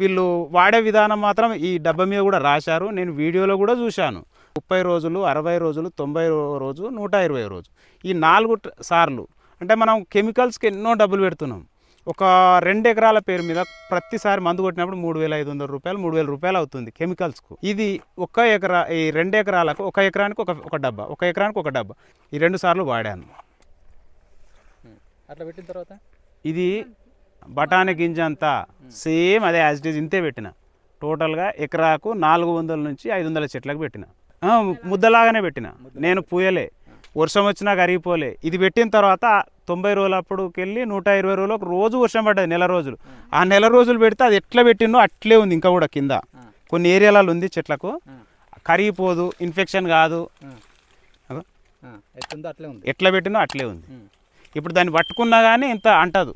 వీళ్ళు వాడే విధానం మాత్రం ఈ డబ్బా మీద కూడా రాశారు నేను వీడియోలో కూడా చూశాను ముప్పై రోజులు అరవై రోజులు తొంభై రోజు నూట ఇరవై రోజు ఈ నాలుగు సార్లు అంటే మనం కెమికల్స్కి ఎన్నో డబ్బులు పెడుతున్నాం ఒక రెండు ఎకరాల పేరు మీద ప్రతిసారి మందు కొట్టినప్పుడు మూడు వేల ఐదు వందల రూపాయలు మూడు వేల రూపాయలు అవుతుంది కెమికల్స్కు ఇది ఒక ఎకరా ఈ రెండు ఎకరాలకు ఒక ఎకరానికి ఒక ఒక డబ్బా ఒక ఎకరానికి ఒక డబ్బా ఈ రెండు సార్లు వాడాను అట్లా పెట్టిన తర్వాత ఇది బఠానీ గింజ అంతా సేమ్ అదే యాజ్ ఇట్ ఈజ్ ఇంతే పెట్టిన టోటల్గా ఎకరాకు నాలుగు వందల నుంచి ఐదు వందల చెట్లకు పెట్టిన ముద్దలాగానే పెట్టిన నేను పూయలే వర్షం వచ్చినా కరిగిపోలే ఇది పెట్టిన తర్వాత తొంభై రోజులప్పుడుకి వెళ్ళి నూట ఇరవై రోజులకు రోజు వర్షం పడ్డది నెల రోజులు ఆ నెల రోజులు పెడితే అది ఎట్లా పెట్టినో అట్లే ఉంది ఇంకా కూడా కింద కొన్ని ఏరియాలలో ఉంది చెట్లకు కరిగిపోదు ఇన్ఫెక్షన్ కాదు ఎట్లా పెట్టినో అట్లే ఉంది ఇప్పుడు దాన్ని పట్టుకున్నా కానీ ఇంత అంటదు